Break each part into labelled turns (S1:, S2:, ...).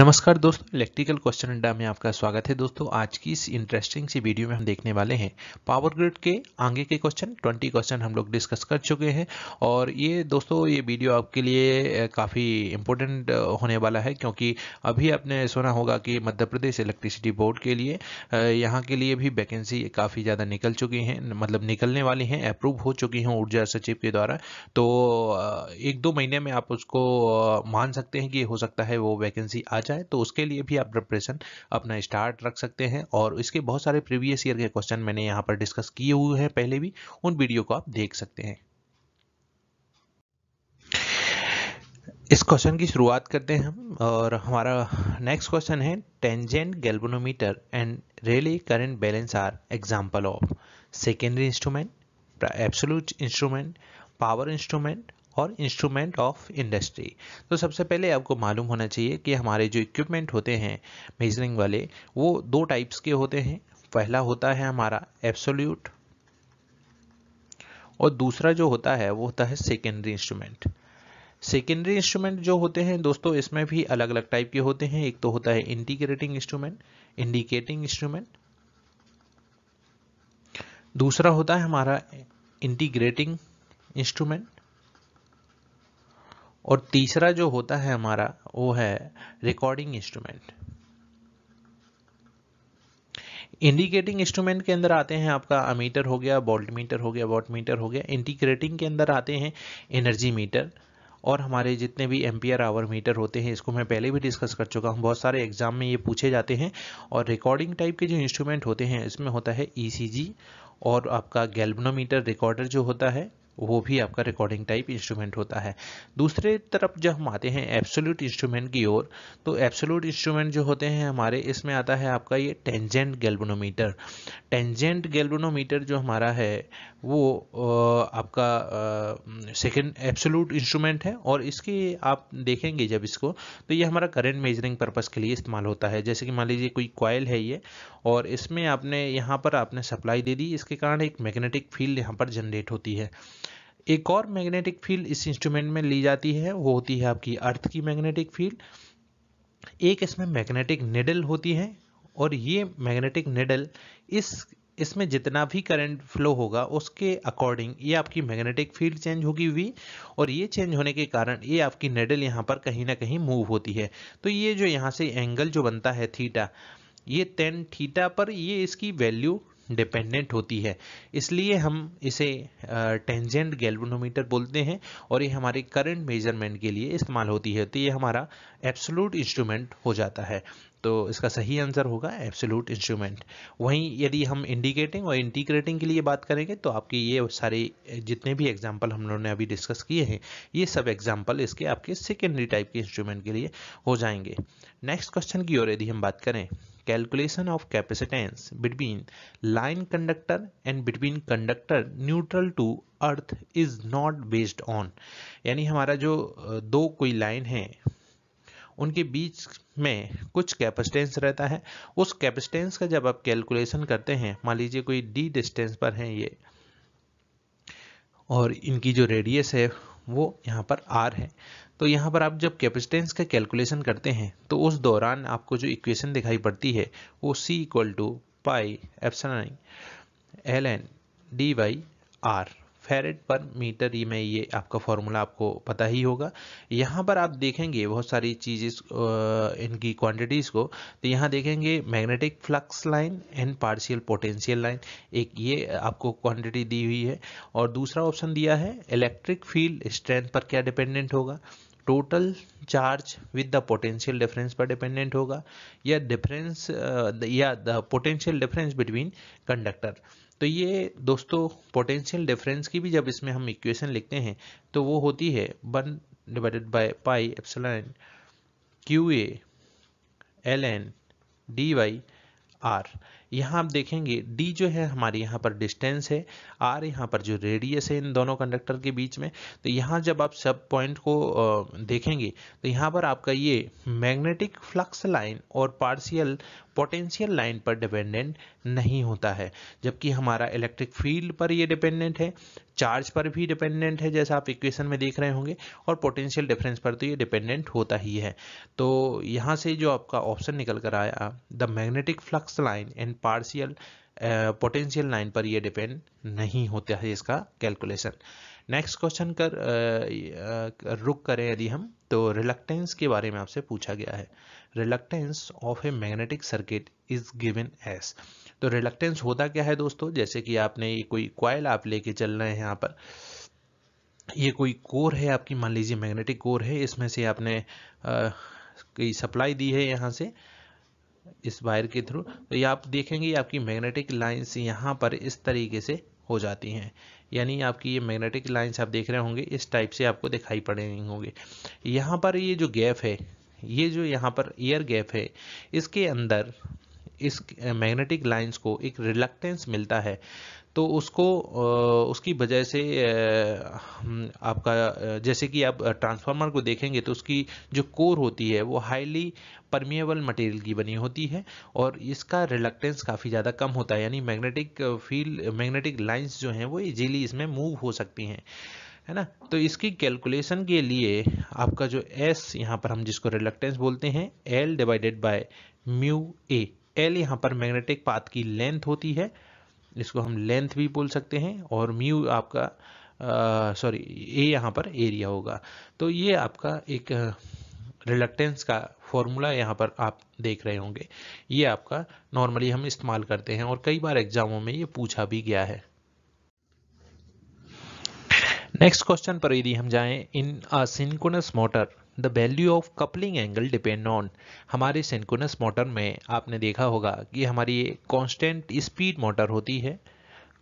S1: नमस्कार दोस्तों electrical question अड्डा में आपका स्वागत है दोस्तों आज की इस इंटरेस्टिंग सी वीडियो में हम देखने वाले हैं पावर ग्रिड के आगे के क्वेश्चन 20 क्वेश्चन हम लोग डिस्कस कर चुके हैं और ये दोस्तों ये वीडियो आपके लिए काफ़ी इम्पोर्टेंट होने वाला है क्योंकि अभी आपने सुना होगा कि मध्य प्रदेश इलेक्ट्रिसिटी बोर्ड के लिए यहाँ के लिए भी वैकेंसी काफ़ी ज़्यादा निकल चुकी हैं मतलब निकलने वाली हैं अप्रूव हो चुकी हैं ऊर्जा सचिव के द्वारा तो एक दो महीने में आप उसको मान सकते हैं कि हो सकता है वो वैकेंसी आज जाए तो उसके लिए भी आप प्रिपरेशन अपना स्टार्ट रख सकते हैं और इसके बहुत सारे प्रीवियस ईयर के क्वेश्चन मैंने यहाँ पर डिस्कस किए हुए हैं पहले भी उन वीडियो को आप देख सकते हैं इस क्वेश्चन की शुरुआत करते हैं हम और हमारा नेक्स्ट क्वेश्चन है tangent galvanometer and Rayleigh current balance are example of secondary instrument absolute instrument power instrument और इंस्ट्रूमेंट ऑफ इंडस्ट्री तो सबसे पहले आपको मालूम होना चाहिए कि हमारे जो इक्विपमेंट होते हैं मेजरिंग वाले वो दो टाइप्स के होते हैं पहला होता है हमारा एब्सोल्यूट और दूसरा जो होता है वो होता है सेकेंडरी इंस्ट्रूमेंट सेकेंडरी इंस्ट्रूमेंट जो होते हैं दोस्तों इसमें भी अलग अलग टाइप के होते हैं एक तो होता है इंडिकेटिंग इंस्ट्रूमेंट इंडिकेटिंग इंस्ट्रूमेंट दूसरा होता है हमारा इंटीग्रेटिंग इंस्ट्रूमेंट और तीसरा जो होता है हमारा वो है रिकॉर्डिंग इंस्ट्रूमेंट इंडिकेटिंग इंस्ट्रूमेंट के अंदर आते हैं आपका अमीटर हो गया बोल्ट मीटर हो गया वॉट मीटर हो गया इंटीग्रेटिंग के अंदर आते हैं एनर्जी मीटर और हमारे जितने भी एम्पियर आवर मीटर होते हैं इसको मैं पहले भी डिस्कस कर चुका हूँ बहुत सारे एग्जाम में ये पूछे जाते हैं और रिकॉर्डिंग टाइप के जो इंस्ट्रूमेंट होते हैं इसमें होता है ई e और आपका गैल्बनोमीटर रिकॉर्डर जो होता है वो भी आपका रिकॉर्डिंग टाइप इंस्ट्रूमेंट होता है दूसरे तरफ जब हम आते हैं एब्सोल्यूट इंस्ट्रूमेंट की ओर तो एब्सोल्यूट इंस्ट्रूमेंट जो होते हैं हमारे इसमें आता है आपका ये टेंजेंट गेल्बनोमीटर टेंजेंट गेल्बनोमीटर जो हमारा है वो आपका सेकेंड एब्सोलूट इंस्ट्रूमेंट है और इसकी आप देखेंगे जब इसको तो ये हमारा करंट मेजरिंग पर्पज़ के लिए इस्तेमाल होता है जैसे कि मान लीजिए कोई कॉयल है ये और इसमें आपने यहाँ पर आपने सप्लाई दे दी इसके कारण एक मैग्नेटिक फील्ड यहाँ पर जनरेट होती है एक और मैग्नेटिक फील्ड इस इंस्ट्रूमेंट में ली जाती है वो होती है आपकी अर्थ की मैग्नेटिक फील्ड एक इसमें मैग्नेटिक निडल होती है और ये मैग्नेटिक निडल इस इसमें जितना भी करंट फ्लो होगा उसके अकॉर्डिंग ये आपकी मैग्नेटिक फील्ड चेंज होगी हुई और ये चेंज होने के कारण ये आपकी नेडल यहाँ पर कहीं ना कहीं मूव होती है तो ये जो यहाँ से एंगल जो बनता है थीटा ये टेन थीटा पर ये इसकी वैल्यू डिपेंडेंट होती है इसलिए हम इसे टेंजेंट गैल्वेनोमीटर बोलते हैं और ये हमारे करंट मेजरमेंट के लिए इस्तेमाल होती है तो ये हमारा एब्सोलूट इंस्ट्रूमेंट हो जाता है तो इसका सही आंसर होगा एब्सोल्यूट इंस्ट्रूमेंट वहीं यदि हम इंडिकेटिंग और इंटीग्रेटिंग के लिए बात करेंगे तो आपके ये सारे जितने भी एग्जाम्पल हम लोगों ने अभी डिस्कस किए हैं ये सब एग्जाम्पल इसके आपके सेकेंडरी टाइप के इंस्ट्रूमेंट के लिए हो जाएंगे नेक्स्ट क्वेश्चन की ओर यदि हम बात करें calculation of capacitance between line conductor and between conductor neutral to earth is not based on यानी हमारा जो दो कोई लाइन है उनके बीच में कुछ कैपेसिटेंस रहता है उस कैपेसिटेंस का जब आप कैलकुलेशन करते हैं मान लीजिए कोई डी डिस्टेंस पर है ये और इनकी जो रेडियस है वो यहाँ पर आर है तो यहाँ पर आप जब कैपेसिटेंस का कैलकुलेशन करते हैं तो उस दौरान आपको जो इक्वेशन दिखाई पड़ती है वो C equal to pi epsilon L N D Y R farad per metre ये में ये आपका फॉर्मूला आपको पता ही होगा यहाँ पर आप देखेंगे बहुत सारी चीज़ें इनकी क्वांटिटीज़ को तो यहाँ देखेंगे magnetic flux line and partial potential line एक ये आपको क्वांटिटी दी हुई है और दूसरा ऑप्शन दिया है इलेक्ट्रिक फील्ड स्ट्रेंथ पर क्या डिपेंडेंट होगा total charge with the potential difference पर डिपेंडेंट होगा या डिफरेंस uh, या the potential difference between conductor तो ये दोस्तों पोटेंशियल डिफरेंस की भी जब इसमें हम इक्वेशन लिखते हैं तो वो होती है one divided by pi epsilon Q A L N D Y R यहाँ आप देखेंगे डी जो है हमारे यहाँ पर डिस्टेंस है आर यहाँ पर जो रेडियस है इन दोनों कंडक्टर के बीच में तो यहाँ जब आप सब पॉइंट को देखेंगे तो यहाँ पर आपका ये मैग्नेटिक फ्लक्स लाइन और पार्शियल पोटेंशियल लाइन पर डिपेंडेंट नहीं होता है जबकि हमारा इलेक्ट्रिक फील्ड पर ये डिपेंडेंट है चार्ज पर भी डिपेंडेंट है जैसा आप इक्वेशन में देख रहे होंगे और पोटेंशियल डिफरेंस पर तो ये डिपेंडेंट होता ही है तो यहाँ से जो आपका ऑप्शन निकल कर आया the magnetic flux line and partial potential line पर ये डिपेंड नहीं होता है इसका कैलकुलेशन नेक्स्ट क्वेश्चन कर uh, uh, रुक करें यदि हम तो रिलक्टेंस के बारे में आपसे पूछा गया है reluctance of a magnetic circuit is given as तो रिलक्टेंस होता क्या है दोस्तों जैसे कि आपने ये कोई क्वाइल आप लेके चल रहे हैं यहाँ पर ये कोई कोर है आपकी मान लीजिए मैग्नेटिक कोर है इसमें से आपने आ, uh, कोई सप्लाई दी है यहाँ से इस वायर के थ्रू तो ये आप देखेंगे आपकी मैग्नेटिक लाइन्स यहाँ पर इस तरीके से हो जाती हैं यानी आपकी ये मैग्नेटिक लाइन्स आप देख रहे होंगे इस टाइप से आपको दिखाई पड़ेंगे होंगे यहाँ पर ये जो गैप है ये जो यहाँ पर एयर गैप है इसके अंदर इस मैग्नेटिक लाइंस को एक रिलक्टेंस मिलता है तो उसको उसकी वजह से आपका जैसे कि आप ट्रांसफार्मर को देखेंगे तो उसकी जो कोर होती है वो हाईली परमिएबल मटेरियल की बनी होती है और इसका रिलक्टेंस काफ़ी ज़्यादा कम होता है यानी मैग्नेटिक फील्ड मैग्नेटिक लाइंस जो हैं वो इजीली इसमें मूव हो सकती हैं है ना तो इसकी कैलकुलेशन के लिए आपका जो एस यहाँ पर हम जिसको रिलक्टेंस बोलते हैं L divided by mu A L यहाँ पर मैग्नेटिक पाथ की लेंथ होती है इसको हम लेंथ भी बोल सकते हैं और म्यू आपका सॉरी ए यहाँ पर एरिया होगा तो ये आपका एक रिलक्टेंस का फॉर्मूला यहाँ पर आप देख रहे होंगे ये आपका नॉर्मली हम इस्तेमाल करते हैं और कई बार एग्जामों में ये पूछा भी गया है नेक्स्ट क्वेश्चन पर यदि हम जाएं in a synchronous motor the value of coupling angle depend on हमारे सेंकुनस मोटर में आपने देखा होगा कि हमारी कांस्टेंट स्पीड मोटर होती है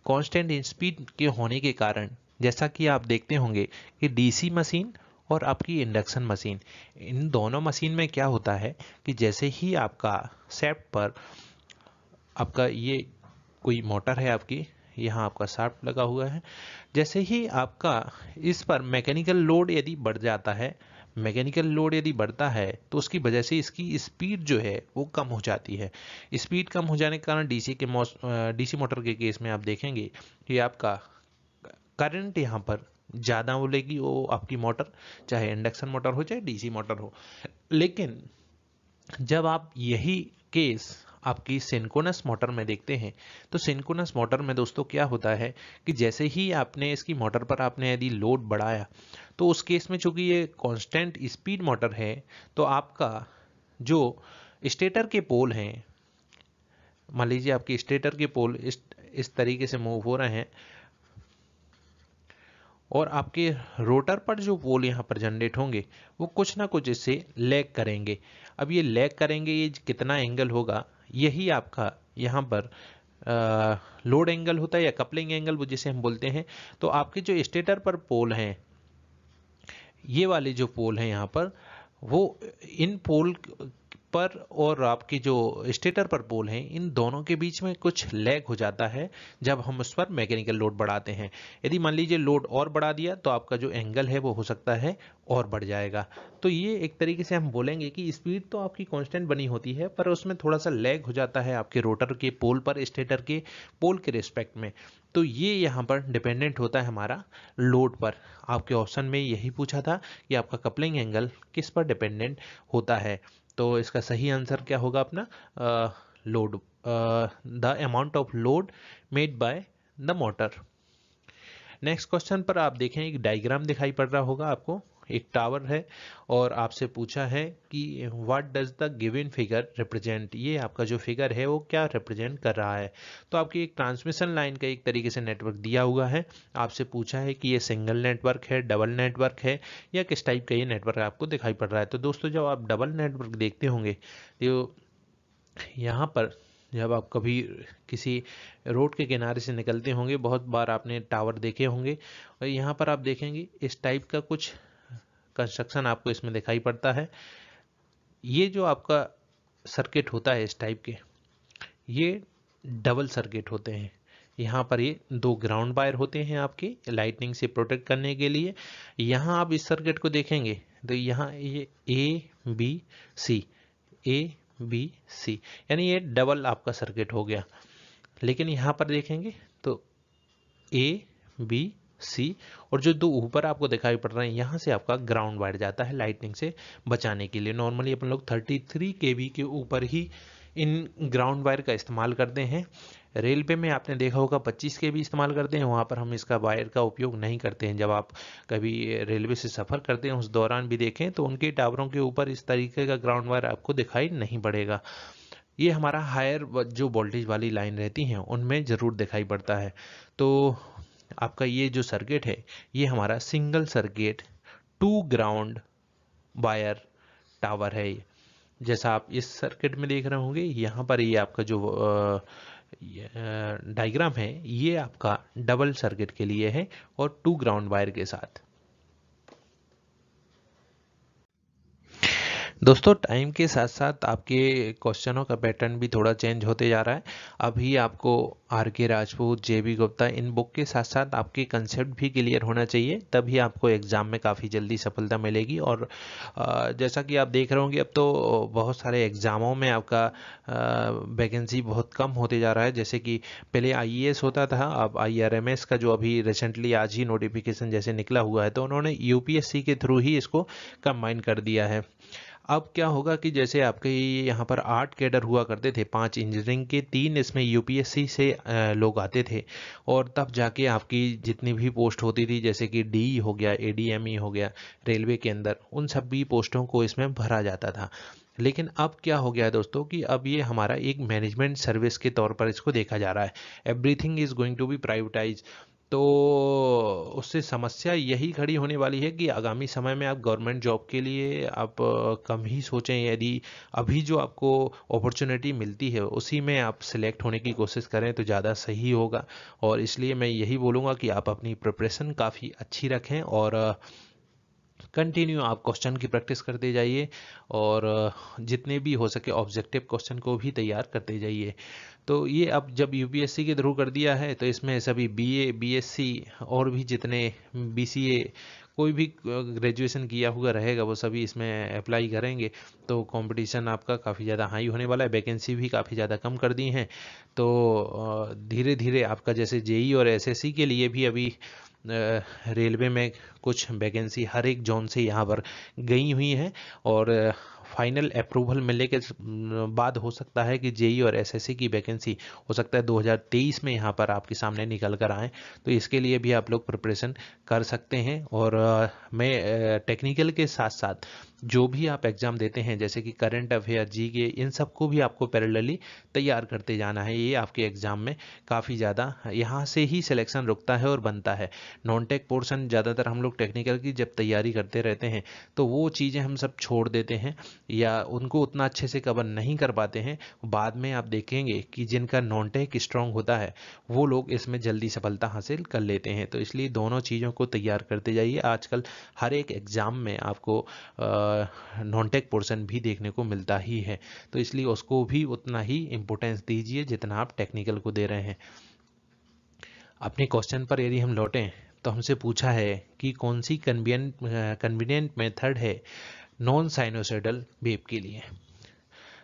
S1: कांस्टेंट स्पीड के होने के कारण जैसा कि आप देखते होंगे कि डीसी मशीन और आपकी इंडक्शन मशीन इन दोनों मशीन में क्या होता है कि जैसे ही आपका सेट पर आपका ये कोई मोटर है आपकी यहाँ आपका शार्प लगा हुआ है जैसे ही आपका इस पर मैकेनिकल लोड यदि बढ़ जाता है मैकेनिकल लोड यदि बढ़ता है तो उसकी वजह से इसकी स्पीड जो है वो कम हो जाती है स्पीड कम हो जाने के कारण डीसी के डीसी मोटर के केस में आप देखेंगे कि आपका करंट यहाँ पर ज़्यादा बोलेगी वो आपकी मोटर चाहे इंडक्शन मोटर हो चाहे डीसी मोटर हो लेकिन जब आप यही केस आपकी सिंकोनस मोटर में देखते हैं तो सिंकोनस मोटर में दोस्तों क्या होता है कि जैसे ही आपने इसकी मोटर पर आपने यदि लोड बढ़ाया तो उस केस में चूंकि ये कांस्टेंट स्पीड मोटर है तो आपका जो स्टेटर के पोल हैं मान लीजिए आपके स्टेटर के पोल इस इस तरीके से मूव हो रहे हैं और आपके रोटर पर जो पोल यहाँ पर जनरेट होंगे वो कुछ ना कुछ इससे लैग करेंगे अब ये लैग करेंगे ये कितना एंगल होगा यही आपका यहाँ पर लोड एंगल होता है या कपलिंग एंगल वो जिसे हम बोलते हैं तो आपके जो स्टेटर पर पोल हैं ये वाले जो पोल हैं यहाँ पर वो इन पोल पर और आपकी जो स्टेटर पर पोल हैं इन दोनों के बीच में कुछ लैग हो जाता है जब हम उस पर मैकेनिकल लोड बढ़ाते हैं यदि मान लीजिए लोड और बढ़ा दिया तो आपका जो एंगल है वो हो सकता है और बढ़ जाएगा तो ये एक तरीके से हम बोलेंगे कि स्पीड तो आपकी कांस्टेंट बनी होती है पर उसमें थोड़ा सा लैग हो जाता है आपके रोटर के पोल पर स्टेटर के पोल के रिस्पेक्ट में तो ये यहाँ पर डिपेंडेंट होता है हमारा लोड पर आपके ऑप्शन में यही पूछा था कि आपका कपलिंग एंगल किस पर डिपेंडेंट होता है तो इसका सही आंसर क्या होगा अपना load the amount of load made by the motor next question पर आप देखें एक डायग्राम दिखाई पड़ रहा होगा आपको एक टावर है और आपसे पूछा है कि what does the given figure represent ये आपका जो फिगर है वो क्या रिप्रेजेंट कर रहा है तो आपकी एक ट्रांसमिशन लाइन का एक तरीके से नेटवर्क दिया हुआ है आपसे पूछा है कि ये सिंगल नेटवर्क है डबल नेटवर्क है या किस टाइप का ये नेटवर्क आपको दिखाई पड़ रहा है तो दोस्तों जब आप डबल नेटवर्क देखते होंगे तो यहाँ पर जब आप कभी किसी रोड के किनारे से निकलते होंगे बहुत बार आपने टावर देखे होंगे और यहाँ पर आप देखेंगे इस टाइप का कुछ कंस्ट्रक्शन आपको इसमें दिखाई पड़ता है ये जो आपका सर्किट होता है इस टाइप के ये डबल सर्किट होते हैं यहाँ पर ये दो ग्राउंड वायर होते हैं आपके लाइटनिंग से प्रोटेक्ट करने के लिए यहाँ आप इस सर्किट को देखेंगे तो यहाँ ये A B C A B C यानी ये डबल आपका सर्किट हो गया लेकिन यहाँ पर देखेंगे तो ए बी सी और जो दो ऊपर आपको दिखाई पड़ रहे हैं यहाँ से आपका ग्राउंड वायर जाता है लाइटनिंग से बचाने के लिए नॉर्मली अपन लोग 33 बी के ऊपर ही इन ग्राउंड वायर का इस्तेमाल करते हैं रेलवे में आपने देखा होगा 25 के भी इस्तेमाल करते हैं वहाँ पर हम इसका वायर का उपयोग नहीं करते हैं जब आप कभी रेलवे से सफ़र करते हैं उस दौरान भी देखें तो उनके टावरों के ऊपर इस तरीके का ग्राउंड वायर आपको दिखाई नहीं पड़ेगा ये हमारा हायर जो वोल्टेज वाली लाइन रहती हैं उनमें ज़रूर दिखाई पड़ता है तो आपका ये जो सर्किट है ये हमारा single circuit two ground wire tower है जैसा आप इस सर्किट में देख रहे होंगे यहाँ पर ये आपका जो डायग्राम है ये आपका डबल सर्किट के लिए है और टू ग्राउंड वायर के साथ दोस्तों टाइम के साथ साथ आपके क्वेश्चनों का पैटर्न भी थोड़ा चेंज होते जा रहा है अभी आपको R K Rajput J B Gupta इन बुक के साथ साथ आपके कंसेप्ट भी क्लियर होना चाहिए तभी आपको एग्ज़ाम में काफ़ी जल्दी सफलता मिलेगी और जैसा कि आप देख रहे होंगे अब तो बहुत सारे एग्ज़ामों में आपका वैकेंसी बहुत कम होते जा रहा है जैसे कि पहले आई e होता था अब आई का जो अभी रिसेंटली आज ही नोटिफिकेशन जैसे निकला हुआ है तो उन्होंने यू के थ्रू ही इसको कंबाइन कर दिया है अब क्या होगा कि जैसे आपके यहाँ पर आठ कैडर हुआ करते थे पांच इंजीनियरिंग के तीन इसमें यूपीएससी से लोग आते थे और तब जाके आपकी जितनी भी पोस्ट होती थी जैसे कि डी हो गया ए e हो गया रेलवे के अंदर उन सभी पोस्टों को इसमें भरा जाता था लेकिन अब क्या हो गया है दोस्तों कि अब ये हमारा एक मैनेजमेंट सर्विस के तौर पर इसको देखा जा रहा है everything is going to be privatize तो उससे समस्या यही खड़ी होने वाली है कि आगामी समय में आप गवर्नमेंट जॉब के लिए आप कम ही सोचें यदि अभी जो आपको अपॉर्चुनिटी मिलती है उसी में आप सिलेक्ट होने की कोशिश करें तो ज़्यादा सही होगा और इसलिए मैं यही बोलूँगा कि आप अपनी प्रिपरेशन काफ़ी अच्छी रखें और कंटिन्यू आप क्वेश्चन की प्रैक्टिस करते जाइए और जितने भी हो सके ऑब्जेक्टिव क्वेश्चन को भी तैयार करते जाइए तो ये अब जब यूपीएससी के थ्रू कर दिया है तो इसमें सभी बीए बीएससी और भी जितने बीसीए कोई भी ग्रेजुएशन किया हुआ रहेगा वो सभी इसमें अप्लाई करेंगे तो कंपटीशन आपका काफ़ी ज़्यादा हाई होने वाला है वैकेंसी भी काफ़ी ज़्यादा कम कर दी हैं तो धीरे धीरे आपका जैसे जेई e और एसएससी के लिए भी अभी रेलवे में कुछ वैकेंसी हर एक जोन से यहाँ पर गई हुई हैं और फाइनल अप्रूवल मिलने के बाद हो सकता है कि जेई और एसएससी की वैकेंसी हो सकता है 2023 में यहाँ पर आपके सामने निकल कर आएँ तो इसके लिए भी आप लोग प्रिपरेशन कर सकते हैं और मैं टेक्निकल के साथ साथ जो भी आप एग्ज़ाम देते हैं जैसे कि करंट अफेयर जी के इन सब को भी आपको पैरेलली तैयार करते जाना है ये आपके एग्ज़ाम में काफ़ी ज़्यादा यहाँ से ही सिलेक्शन रुकता है और बनता है नॉन टेक पोर्सन ज़्यादातर हम लोग टेक्निकल की जब तैयारी करते रहते हैं तो वो चीज़ें हम सब छोड़ देते हैं या उनको उतना अच्छे से कवर नहीं कर पाते हैं बाद में आप देखेंगे कि जिनका नॉन टेक स्ट्रांग होता है वो लोग इसमें जल्दी सफलता हासिल कर लेते हैं तो इसलिए दोनों चीज़ों को तैयार करते जाइए आजकल हर एक एग्ज़ाम में आपको आ, नॉन टेक पोर्शन भी देखने को मिलता ही है तो इसलिए उसको भी उतना ही इम्पोर्टेंस दीजिए जितना आप टेक्निकल को दे रहे हैं अपने क्वेश्चन पर यदि हम लौटें तो हमसे पूछा है कि कौन सी कन्वीनियंट कन्वीनियंट मेथड है नॉन साइनोसाइडल वेव के लिए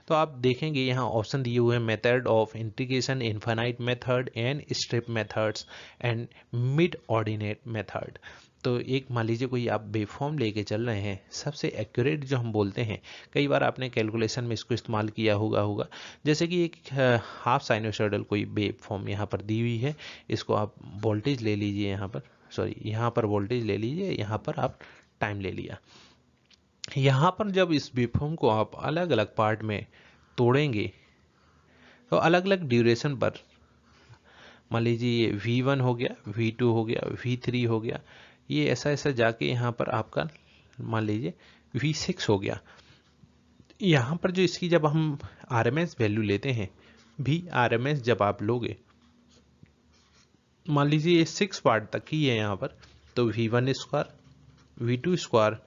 S1: तो आप देखेंगे यहाँ ऑप्शन दिए हुए हैं method of integration infinite method and strip methods and mid ordinate method तो एक मान लीजिए कोई आप बेफॉर्म लेके चल रहे हैं सबसे एक्यूरेट जो हम बोलते हैं कई बार आपने कैलकुलेशन में इसको इस्तेमाल किया होगा होगा जैसे कि एक हाफ साइनोसॉइडल कोई बेफॉर्म यहाँ पर दी हुई है इसको आप वोल्टेज ले लीजिए यहाँ पर सॉरी यहाँ पर वोल्टेज ले लीजिए यहाँ पर आप टाइम ले लिया यहाँ पर जब इस बेफॉर्म को आप अलग अलग पार्ट में तोड़ेंगे तो अलग अलग ड्यूरेशन पर मान लीजिए ये V1 हो गया V2 हो गया V3 हो गया ये ऐसा ऐसा जाके यहाँ पर आपका मान लीजिए V6 हो गया यहाँ पर जो इसकी जब हम आर वैल्यू लेते हैं भी आर जब आप लोगे मान लीजिए ये सिक्स वाट तक ही है यहाँ पर तो V one square V two square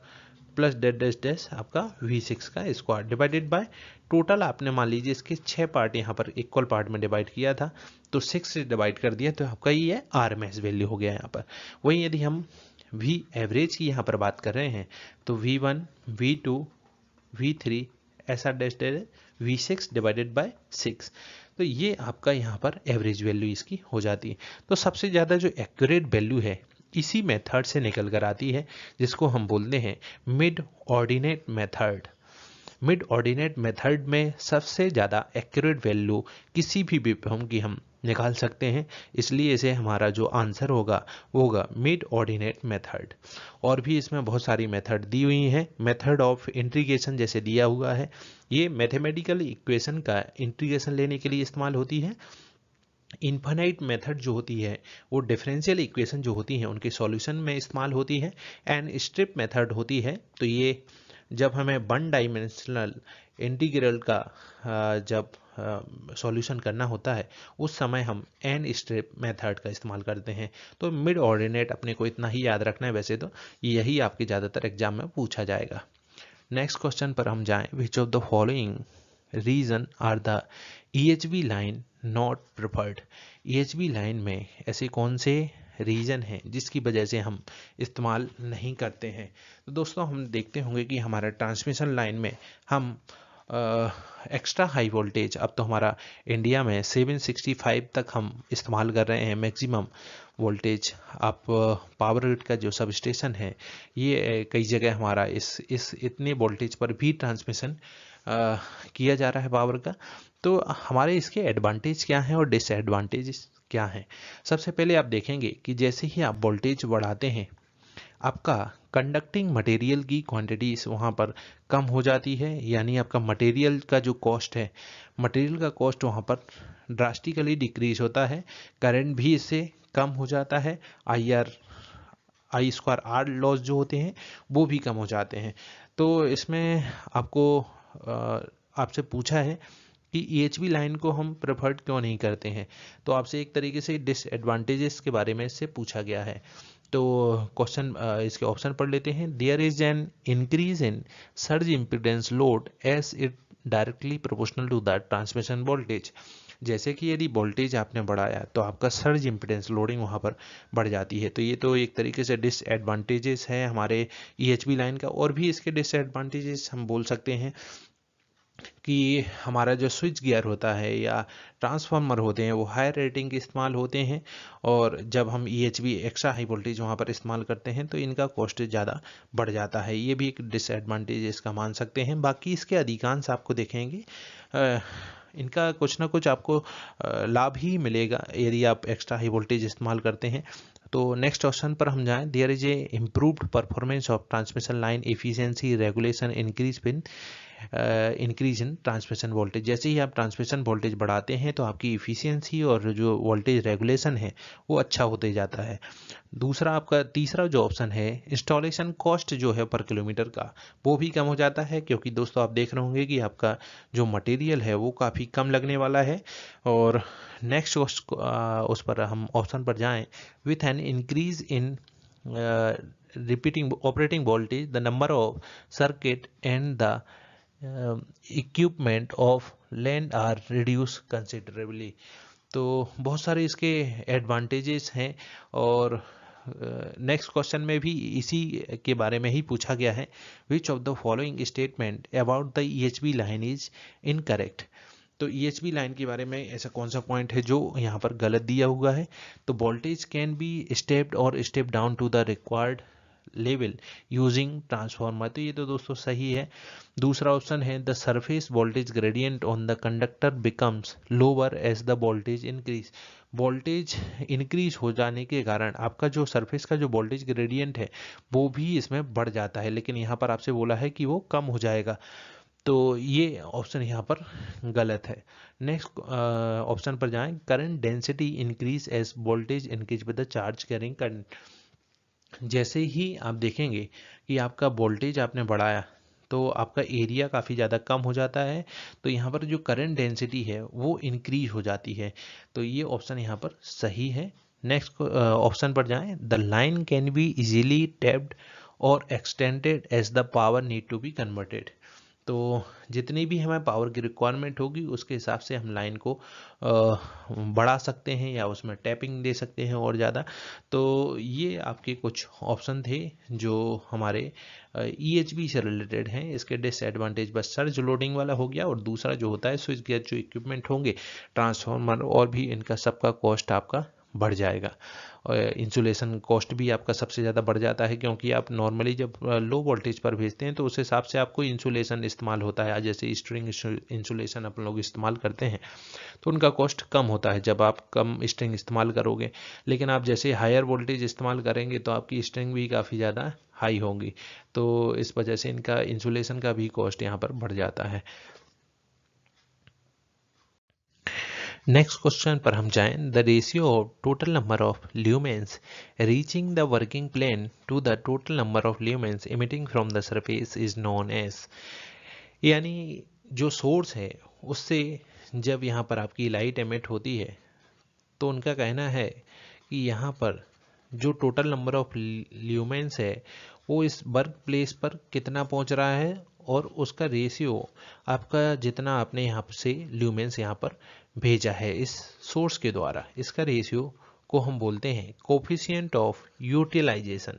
S1: plus dead dash dash आपका वी सिक्स का स्क्वायर डिवाइडेड बाय टोटल आपने मान लीजिए इसके छः पार्ट यहाँ पर इक्वल पार्ट में डिवाइड किया था तो सिक्स से डिवाइड कर दिया तो आपका ये आर एम वैल्यू हो गया यहाँ पर वहीं यदि हम वी एवरेज की यहाँ पर बात कर रहे हैं तो V one V two V three ऐसा dash V six divided by six तो ये आपका यहाँ पर एवरेज वैल्यू इसकी हो जाती है तो सबसे ज़्यादा जो एक्यूरेट वैल्यू है इसी मेथड से निकल कर आती है जिसको हम बोलते हैं mid ordinate method mid ordinate method में सबसे ज़्यादा एक्यूरेट वैल्यू किसी भी विभम की हम निकाल सकते हैं इसलिए इसे हमारा जो आंसर होगा वो होगा मिड ऑर्डिनेट मेथड और भी इसमें बहुत सारी मेथड दी हुई हैं मेथड ऑफ इंट्रीगेशन जैसे दिया हुआ है ये मैथमेटिकल इक्वेशन का इंट्रीगेशन लेने के लिए इस्तेमाल होती है इन्फानाइट मेथड जो होती है वो डिफरेंशियल इक्वेशन जो होती है उनके सॉल्यूशन में इस्तेमाल होती है एंड स्ट्रिप मेथड होती है तो ये जब हमें वन डाइमेंशनल इंटीग्रल का जब सॉल्यूशन करना होता है उस समय हम एन स्ट्रेप मेथड का इस्तेमाल करते हैं तो मिड ऑर्डिनेट अपने को इतना ही याद रखना है वैसे तो यही आपके ज़्यादातर एग्जाम में पूछा जाएगा नेक्स्ट क्वेश्चन पर हम जाएं which of the following reason are the E H B line not preferred E H B line में ऐसे कौन से रीज़न है जिसकी वजह से हम इस्तेमाल नहीं करते हैं तो दोस्तों हम देखते होंगे कि हमारा ट्रांसमिशन लाइन में हम एक्स्ट्रा हाई वोल्टेज अब तो हमारा इंडिया में 765 तक हम इस्तेमाल कर रहे हैं मैक्सिमम वोल्टेज आप पावर ग्रिड का जो सब स्टेशन है ये कई जगह हमारा इस इस इतने वोल्टेज पर भी ट्रांसमिशन किया जा रहा है पावर का तो हमारे इसके एडवांटेज क्या हैं और डिसएडवांटेज क्या हैं सबसे पहले आप देखेंगे कि जैसे ही आप वोल्टेज बढ़ाते हैं आपका कंडक्टिंग मटेरियल की क्वांटिटीज वहाँ पर कम हो जाती है यानी आपका मटेरियल का जो कॉस्ट है मटेरियल का कॉस्ट वहाँ पर ड्रास्टिकली डिक्रीज होता है करंट भी इससे कम हो जाता है I R I square R loss जो होते हैं वो भी कम हो जाते हैं तो इसमें आपको आपसे पूछा है कि ई एच लाइन को हम प्रेफर्ड क्यों नहीं करते हैं तो आपसे एक तरीके से डिसएडवांटेजेस के बारे में इससे पूछा गया है तो क्वेश्चन इसके ऑप्शन पढ़ लेते हैं there is an increase in surge impedance load as it directly proportional to that transmission voltage जैसे कि यदि वोल्टेज आपने बढ़ाया तो आपका सर्ज इम्पिडेंस लोडिंग वहाँ पर बढ़ जाती है तो ये तो एक तरीके से डिसएडवांटेजेस है हमारे ई e लाइन का और भी इसके डिसएडवांटेजेस हम बोल सकते हैं कि हमारा जो स्विच गियर होता है या ट्रांसफार्मर होते हैं वो हाई रेटिंग के इस्तेमाल होते हैं और जब हम E H extra high voltage वहाँ पर इस्तेमाल करते हैं तो इनका कॉस्ट ज़्यादा बढ़ जाता है ये भी एक डिसएडवांटेज इसका मान सकते हैं बाकी इसके अधिकांश आपको देखेंगे आ, इनका कुछ ना कुछ आपको लाभ ही मिलेगा यदि आप एक्स्ट्रा हाई वोल्टेज इस्तेमाल करते हैं तो नेक्स्ट ऑप्शन पर हम जाएं there is a improved performance of transmission line efficiency regulation increase been increase in transmission voltage जैसे ही आप ट्रांसमिशन वोल्टेज बढ़ाते हैं तो आपकी इफ़िशियंसी और जो वोल्टेज रेगुलेशन है वो अच्छा होते जाता है दूसरा आपका तीसरा जो ऑप्शन है इंस्टॉलेशन कॉस्ट जो है पर किलोमीटर का वो भी कम हो जाता है क्योंकि दोस्तों आप देख रहे होंगे कि आपका जो मटेरियल है वो काफ़ी कम लगने वाला है और नेक्स्ट उस पर हम ऑप्शन पर जाएं with an increase in repeating operating voltage the number of circuit and the equipment of land are reduce considerably तो बहुत सारे इसके एडवांटेजेस हैं और नेक्स्ट uh, क्वेश्चन में भी इसी के बारे में ही पूछा गया है which of the following statement about the E H B line is incorrect तो ई एच बी लाइन के बारे में ऐसा कौन सा पॉइंट है जो यहाँ पर गलत दिया हुआ है तो वोल्टेज कैन बी स्टेप्ड और step down to the required level using transformer तो ये तो दोस्तों सही है दूसरा ऑप्शन है the surface voltage gradient on the conductor becomes lower as the voltage increase voltage increase हो जाने के कारण आपका जो सरफेस का जो वोल्टेज ग्रेडियंट है वो भी इसमें बढ़ जाता है लेकिन यहाँ पर आपसे बोला है कि वो कम हो जाएगा तो ये ऑप्शन यहाँ पर गलत है नेक्स्ट ऑप्शन uh, पर जाएं current density increase as voltage increase with the charge carrying current जैसे ही आप देखेंगे कि आपका वोल्टेज आपने बढ़ाया तो आपका एरिया काफ़ी ज़्यादा कम हो जाता है तो यहाँ पर जो करंट डेंसिटी है वो इंक्रीज हो जाती है तो ये ऑप्शन यहाँ पर सही है नेक्स्ट ऑप्शन पर जाएं the line can be easily tapped और extended as the power need to be converted तो जितनी भी हमें पावर की रिक्वायरमेंट होगी उसके हिसाब से हम लाइन को बढ़ा सकते हैं या उसमें टैपिंग दे सकते हैं और ज़्यादा तो ये आपके कुछ ऑप्शन थे जो हमारे ई e से रिलेटेड हैं इसके डिसएडवांटेज बस सर्ज लोडिंग वाला हो गया और दूसरा जो होता है स्विच गियर जो इक्विपमेंट होंगे ट्रांसफार्मर और भी इनका सबका कॉस्ट आपका बढ़ जाएगा इंसुलेशन कॉस्ट भी आपका सबसे ज़्यादा बढ़ जाता है क्योंकि आप नॉर्मली जब लो वोल्टेज पर भेजते हैं तो उस हिसाब से आपको इंसुलेशन इस्तेमाल होता है जैसे स्ट्रिंग इंसुलेशन अपन लोग इस्तेमाल करते हैं तो उनका कॉस्ट कम होता है जब आप कम स्ट्रिंग इस्तेमाल करोगे लेकिन आप जैसे हायर वोल्टेज इस्तेमाल करेंगे तो आपकी स्ट्रिंग भी काफ़ी ज़्यादा हाई होंगी तो इस वजह से इनका इंसुलेशन का भी कॉस्ट यहाँ पर बढ़ जाता है नेक्स्ट क्वेश्चन पर हम जाएं the ratio of total number of lumens reaching the working plane to the total number of lumens emitting from the surface is known as यानी जो सोर्स है उससे जब यहाँ पर आपकी लाइट एमिट होती है तो उनका कहना है कि यहाँ पर जो टोटल नंबर ऑफ ल्यूमेंस है वो इस वर्क प्लेस पर कितना पहुँच रहा है और उसका रेशियो आपका जितना आपने यहाँ से ल्यूमेंस यहाँ पर भेजा है इस सोर्स के द्वारा इसका रेशियो को हम बोलते हैं coefficient of utilization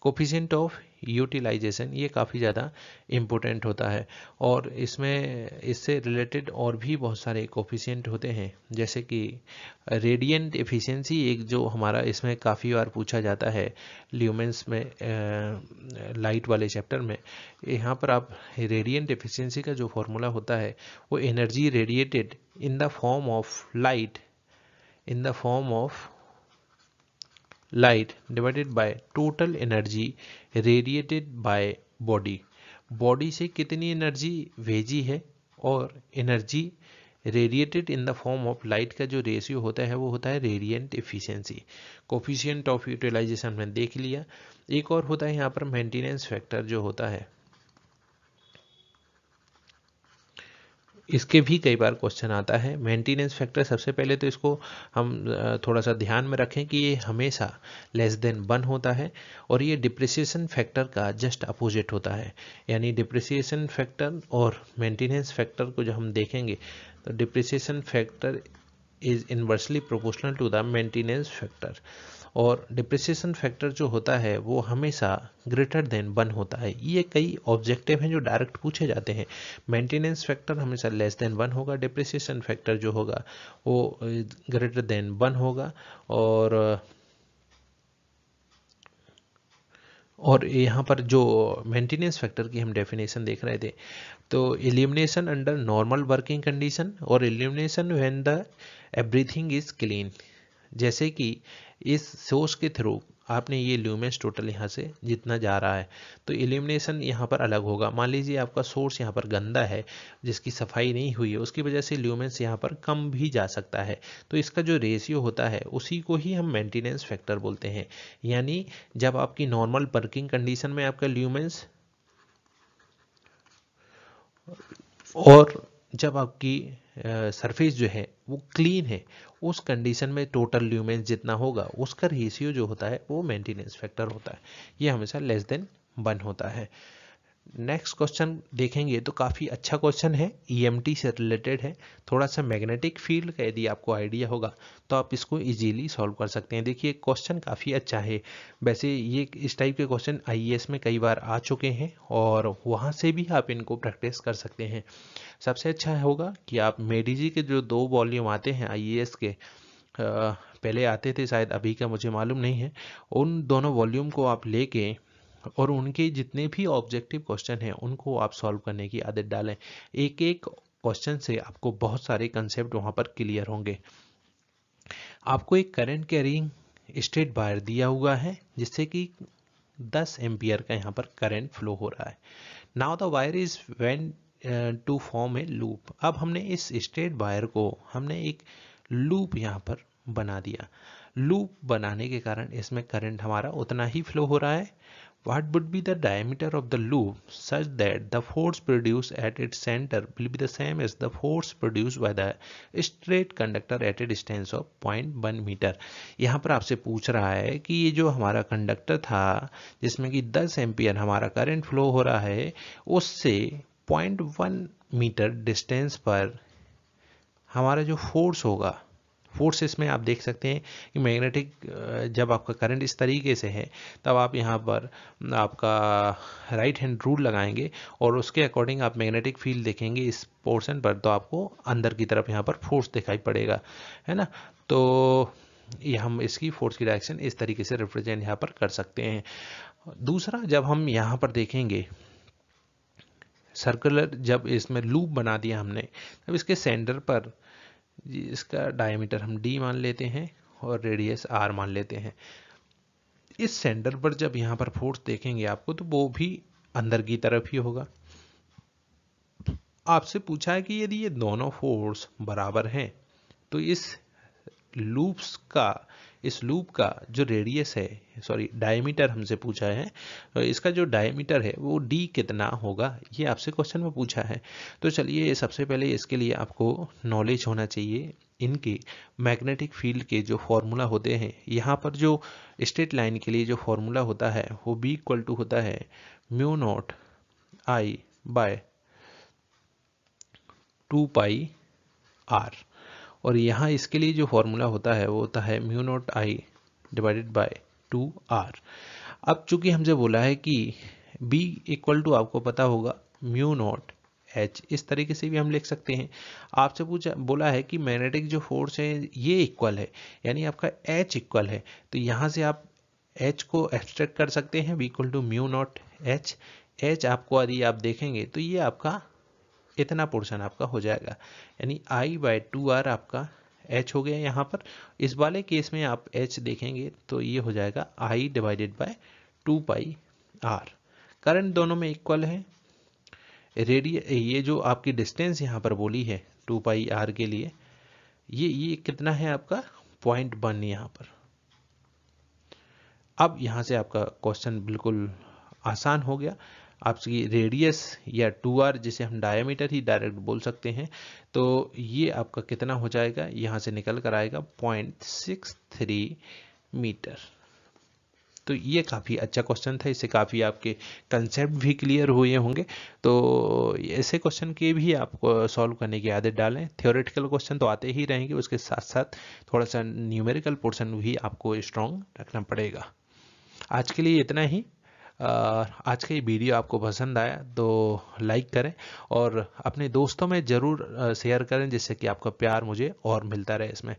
S1: coefficient of utilization ये काफ़ी ज़्यादा इम्पोर्टेंट होता है और इसमें इससे रिलेटेड और भी बहुत सारे कोफिशियंट होते हैं जैसे कि रेडियंट एफिशिएंसी एक जो हमारा इसमें काफ़ी बार पूछा जाता है ल्यूमेंस में लाइट वाले चैप्टर में यहाँ पर आप रेडियंट एफिशिएंसी का जो फॉर्मूला होता है वो energy radiated in the form of light in the form of light divided by total energy radiated by body body से कितनी एनर्जी भेजी है और energy radiated in the form of light का जो रेशियो होता है वो होता है radiant efficiency coefficient of utilization में देख लिया एक और होता है यहाँ पर मेंटेनेंस फैक्टर जो होता है इसके भी कई बार क्वेश्चन आता है मेंटेनेंस फैक्टर सबसे पहले तो इसको हम थोड़ा सा ध्यान में रखें कि ये हमेशा लेस देन वन होता है और ये डिप्रिसिएशन फैक्टर का जस्ट अपोजिट होता है यानी डिप्रिसिएशन फैक्टर और मेंटेनेंस फैक्टर को जब हम देखेंगे तो depreciation factor is inversely proportional to the maintenance factor और डिप्रिसिएशन फैक्टर जो होता है वो हमेशा ग्रेटर देन वन होता है ये कई ऑब्जेक्टिव हैं जो डायरेक्ट पूछे जाते हैं मेंटेनेंस फैक्टर हमेशा लेस देन वन होगा डिप्रिसिएशन फैक्टर जो होगा वो ग्रेटर देन वन होगा और और यहाँ पर जो मेंटेनेंस फैक्टर की हम डेफिनेशन देख रहे थे तो elimination under normal working condition और elimination when the everything is clean जैसे कि इस सोर्स के थ्रू आपने ये ल्यूमेंस टोटल यहाँ से जितना जा रहा है तो इल्यूमिनेशन यहाँ पर अलग होगा मान लीजिए आपका सोर्स यहाँ पर गंदा है जिसकी सफाई नहीं हुई है उसकी वजह से ल्यूमेंस यहाँ पर कम भी जा सकता है तो इसका जो रेशियो होता है उसी को ही हम मेंटेनेंस फैक्टर बोलते हैं यानी जब आपकी नॉर्मल वर्किंग कंडीशन में आपका ल्यूमेंस और जब आपकी सरफेस जो है वो क्लीन है उस कंडीशन में टोटल ल्यूमेंस जितना होगा उसका रेशियो जो होता है वो मेंटेनेंस फैक्टर होता है ये हमेशा लेस देन वन होता है नेक्स्ट क्वेश्चन देखेंगे तो काफ़ी अच्छा क्वेश्चन है ई e से रिलेटेड है थोड़ा सा मैग्नेटिक फील्ड का यदि आपको आइडिया होगा तो आप इसको इजीली सॉल्व कर सकते हैं देखिए क्वेश्चन काफ़ी अच्छा है वैसे ये इस टाइप के क्वेश्चन आई e में कई बार आ चुके हैं और वहाँ से भी आप इनको प्रैक्टिस कर सकते हैं सबसे अच्छा होगा कि आप मेडिजी के जो दो वॉल्यूम आते हैं आई e के पहले आते थे शायद अभी का मुझे मालूम नहीं है उन दोनों वॉल्यूम को आप लेके और उनके जितने भी ऑब्जेक्टिव क्वेश्चन हैं उनको आप सॉल्व करने की आदत डालें एक एक क्वेश्चन से आपको बहुत सारे कंसेप्ट वहाँ पर क्लियर होंगे आपको एक करंट कैरिंग स्टेट बायर दिया हुआ है जिससे कि 10 एम्पियर का यहाँ पर करंट फ्लो हो रहा है नाउ द वायर इज वेन टू फॉर्म ए लूप अब हमने इस स्टेट वायर को हमने एक लूप यहाँ पर बना दिया लूप बनाने के कारण इसमें करंट हमारा उतना ही फ्लो हो रहा है What would be the diameter of the loop such that the force produced at its center will be the same as the force produced by the straight conductor at a distance of 0.1 metre यहाँ पर आपसे puch raha hai ki ye jo hamara conductor tha jisme ki 10 ampere hamara current flow ho raha hai usse 0.1 meter distance par hamara jo force hoga forces में आप देख सकते हैं कि magnetic जब आपका करंट इस तरीके से है तब आप यहाँ पर आपका राइट हैंड रूल लगाएंगे और उसके अकॉर्डिंग आप मैग्नेटिक फील्ड देखेंगे इस पोर्शन पर तो आपको अंदर की तरफ यहाँ पर फोर्स दिखाई पड़ेगा है ना तो हम इसकी फोर्स की डायरेक्शन इस तरीके से रिप्रेजेंट यहाँ पर कर सकते हैं दूसरा जब हम यहाँ पर देखेंगे सर्कुलर जब इसमें लूप बना दिया हमने तब इसके सेंटर पर इसका डायमीटर हम डी मान लेते हैं और रेडियस आर मान लेते हैं इस सेंटर पर जब यहाँ पर फोर्स देखेंगे आपको तो वो भी अंदर की तरफ ही होगा आपसे पूछा है कि यदि ये दोनों फोर्स बराबर हैं तो इस लूप्स का इस लूप का जो रेडियस है सॉरी डायमीटर हमसे पूछा है इसका जो डायमीटर है वो डी कितना होगा ये आपसे क्वेश्चन में पूछा है तो चलिए सबसे पहले इसके लिए आपको नॉलेज होना चाहिए इनके मैग्नेटिक फील्ड के जो फॉर्मूला होते हैं यहाँ पर जो स्ट्रेट लाइन के लिए जो फॉर्मूला होता है वो बी इक्वल टू होता है mu naught I by two pi R और यहाँ इसके लिए जो फॉर्मूला होता है वो होता है mu naught I divided by two R अब चूंकि हमसे बोला है कि बी इक्वल टू आपको पता होगा म्यू नॉट एच इस तरीके से भी हम लिख सकते हैं आपसे पूछा बोला है कि मैग्नेटिक जो फोर्स है ये इक्वल है यानी आपका एच इक्वल है तो यहाँ से आप एच को एक्सट्रैक्ट कर सकते हैं B equal to mu naught H H आपको यदि आप देखेंगे तो ये आपका इतना पोर्शन आपका हो जाएगा यानी आई बाई टू आर आपका एच हो गया यहाँ पर इस वाले केस में आप एच देखेंगे तो ये हो जाएगा I divided by two pi R current दोनों में इक्वल है रेडियो ये जो आपकी डिस्टेंस यहाँ पर बोली है टू पाई आर के लिए ये ये कितना है आपका पॉइंट वन यहाँ पर अब यहाँ से आपका क्वेश्चन बिल्कुल आसान हो गया आपकी रेडियस या टू आर जिसे हम डायमीटर ही डायरेक्ट बोल सकते हैं तो ये आपका कितना हो जाएगा यहाँ से निकल कर आएगा पॉइंट सिक्स थ्री मीटर तो ये काफ़ी अच्छा क्वेश्चन था इससे काफ़ी आपके कंसेप्ट भी क्लियर हुए होंगे तो ऐसे क्वेश्चन के भी आपको सॉल्व करने की आदत डालें थियोरेटिकल क्वेश्चन तो आते ही रहेंगे उसके साथ साथ थोड़ा सा न्यूमेरिकल पोर्शन भी आपको स्ट्रॉन्ग रखना पड़ेगा आज के लिए इतना ही आज का ये वीडियो आपको पसंद आया तो लाइक करें और अपने दोस्तों में ज़रूर शेयर करें जिससे कि आपका प्यार मुझे और मिलता रहे इसमें